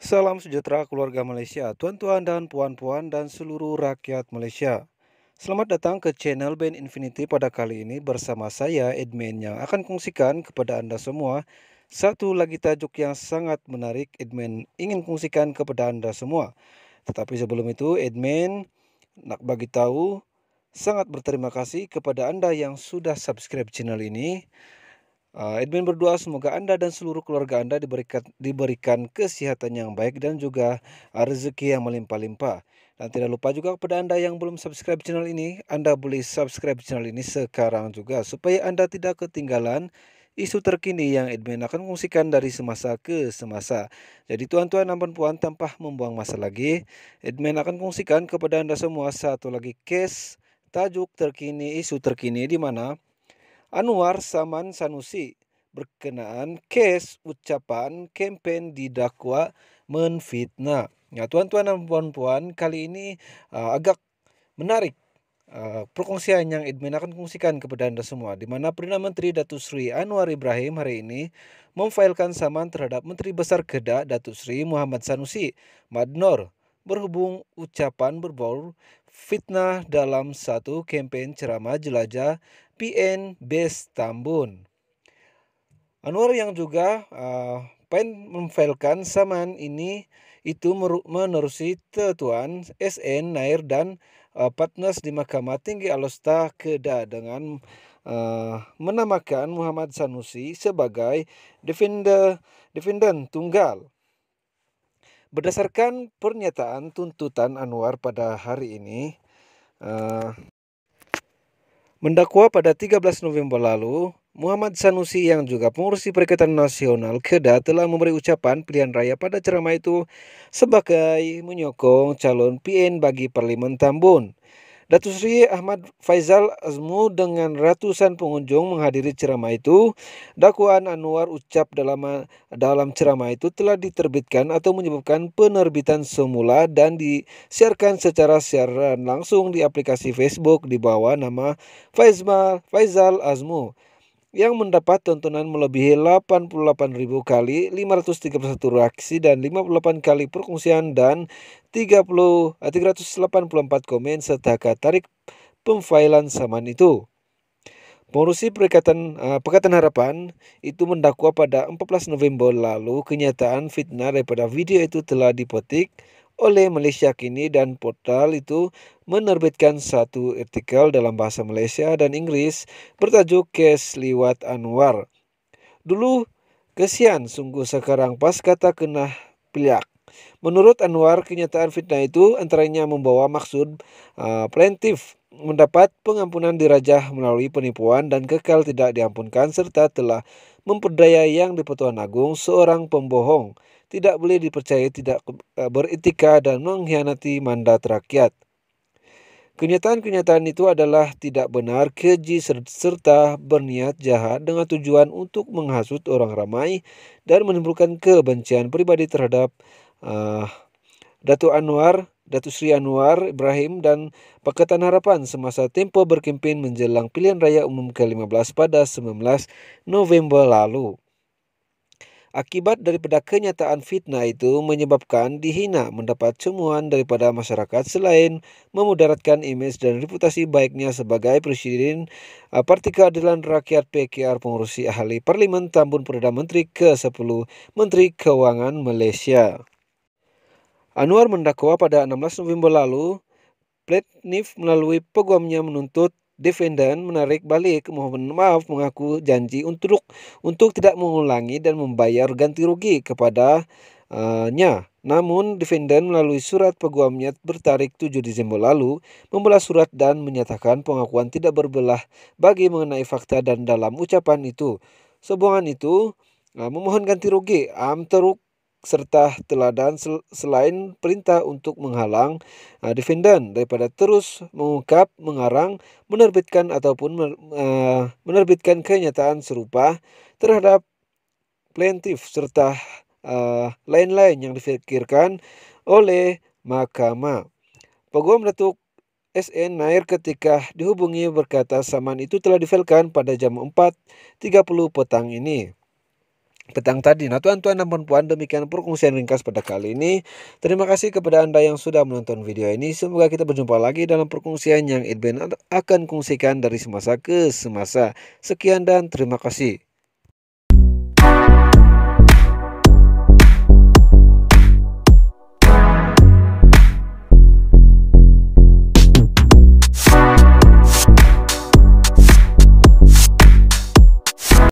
Salam sejahtera keluarga Malaysia, tuan-tuan dan puan-puan dan seluruh rakyat Malaysia. Selamat datang ke channel Band Infinity pada kali ini bersama saya Edmen yang akan kongsikan kepada Anda semua satu lagi tajuk yang sangat menarik Edmen ingin kongsikan kepada Anda semua. Tetapi sebelum itu Edmen nak bagi tahu Sangat berterima kasih kepada Anda yang sudah subscribe channel ini. Admin eh, berdoa semoga Anda dan seluruh keluarga Anda diberikan, diberikan kesehatan yang baik dan juga eh, rezeki yang melimpah-limpah. Dan tidak lupa juga kepada Anda yang belum subscribe channel ini, Anda boleh subscribe channel ini sekarang juga supaya Anda tidak ketinggalan isu terkini yang admin akan kongsikan dari semasa ke semasa. Jadi tuan-tuan dan puan tanpa membuang masa lagi, admin akan kongsikan kepada Anda semua satu lagi case Tajuk terkini isu terkini di mana Anwar Saman Sanusi berkenaan kes ucapan kampanye didakwa menfitnah. Ya, tuan-tuan dan puan-puan, kali ini uh, agak menarik Uh, perkongsian yang admin akan kongsikan kepada Anda semua, di mana Perdana Menteri Datuk Sri Anwar Ibrahim hari ini memfailkan saman terhadap Menteri Besar Kedah Datuk Sri Muhammad Sanusi Madnor berhubung ucapan berbau Fitnah dalam satu kampanye ceramah jelajah PN Best Tambun. Anwar yang juga uh, pen memfailkan saman ini itu menerusi tetuan SN Nair dan uh, Patnas di Mahkamah Tinggi Alosta Kedah dengan uh, menamakan Muhammad Sanusi sebagai defender defendant tunggal. Berdasarkan pernyataan tuntutan Anwar pada hari ini, uh, mendakwa pada 13 November lalu, Muhammad Sanusi yang juga pengurus Perikatan Nasional Kedah telah memberi ucapan pilihan raya pada ceramah itu sebagai menyokong calon PN bagi Parlimen Tambun. Datu Sri Ahmad Faizal Azmu dengan ratusan pengunjung menghadiri ceramah itu. Dakwaan Anwar ucap dalam dalam ceramah itu telah diterbitkan atau menyebabkan penerbitan semula dan disiarkan secara siaran langsung di aplikasi Facebook di bawah nama Faizal Azmu yang mendapat tontonan melebihi 88.000 kali, 531 reaksi dan 58 kali perkongsian dan 30 384 eh, komen serta tarik pemfailan saman itu. Pengurusi Perikatan uh, eh, Pakatan Harapan itu mendakwa pada 14 November lalu kenyataan fitnah daripada video itu telah dipotik oleh Malaysia Kini dan portal itu menerbitkan satu artikel dalam bahasa Malaysia dan Inggris bertajuk Kes Liwat Anwar. Dulu kesian sungguh sekarang pas kata kena piliak. Menurut Anwar, kenyataan fitnah itu antaranya membawa maksud uh, ah, plaintif mendapat pengampunan di melalui penipuan dan kekal tidak diampunkan serta telah memperdaya yang di Agung seorang pembohong, tidak boleh dipercaya, tidak eh, beretika dan mengkhianati mandat rakyat. Kenyataan-kenyataan itu adalah tidak benar, keji, serta berniat jahat dengan tujuan untuk menghasut orang ramai dan menimbulkan kebencian pribadi terhadap uh, eh, Datu Anwar Datu Sri Anwar Ibrahim dan Pakatan Harapan semasa Tempo berkempen menjelang pilihan raya umum ke-15 pada 19 November lalu. Akibat daripada kenyataan fitnah itu menyebabkan dihina mendapat cemuan daripada masyarakat selain memudaratkan imej dan reputasi baiknya sebagai presiden eh, Parti Keadilan Rakyat PKR pengurusi ahli parlimen Tambun Perdana Menteri ke-10 Menteri Keuangan Malaysia. Anwar mendakwa pada 16 November lalu, Platnif melalui peguamnya menuntut defendan menarik balik mohon maaf mengaku janji untuk untuk tidak mengulangi dan membayar ganti rugi kepadanya. Eh, uh, Namun, defendan melalui surat peguamnya bertarik 7 Desember lalu membelah surat dan menyatakan pengakuan tidak berbelah bagi mengenai fakta dan dalam ucapan itu. Sebuangan itu uh, memohon ganti rugi. Am teruk serta teladan selain perintah untuk menghalang uh, eh, defendant daripada terus mengungkap, mengarang, menerbitkan ataupun uh, menerbitkan kenyataan serupa terhadap plaintiff serta uh, lain-lain yang difikirkan oleh mahkamah. Peguam Datuk SN Nair ketika dihubungi berkata saman itu telah difilkan pada jam 4.30 petang ini petang tadi. Nah tuan-tuan dan puan-puan demikian perkongsian ringkas pada kali ini. Terima kasih kepada Anda yang sudah menonton video ini. Semoga kita berjumpa lagi dalam perkongsian yang Edben akan kongsikan dari semasa ke semasa. Sekian dan terima kasih.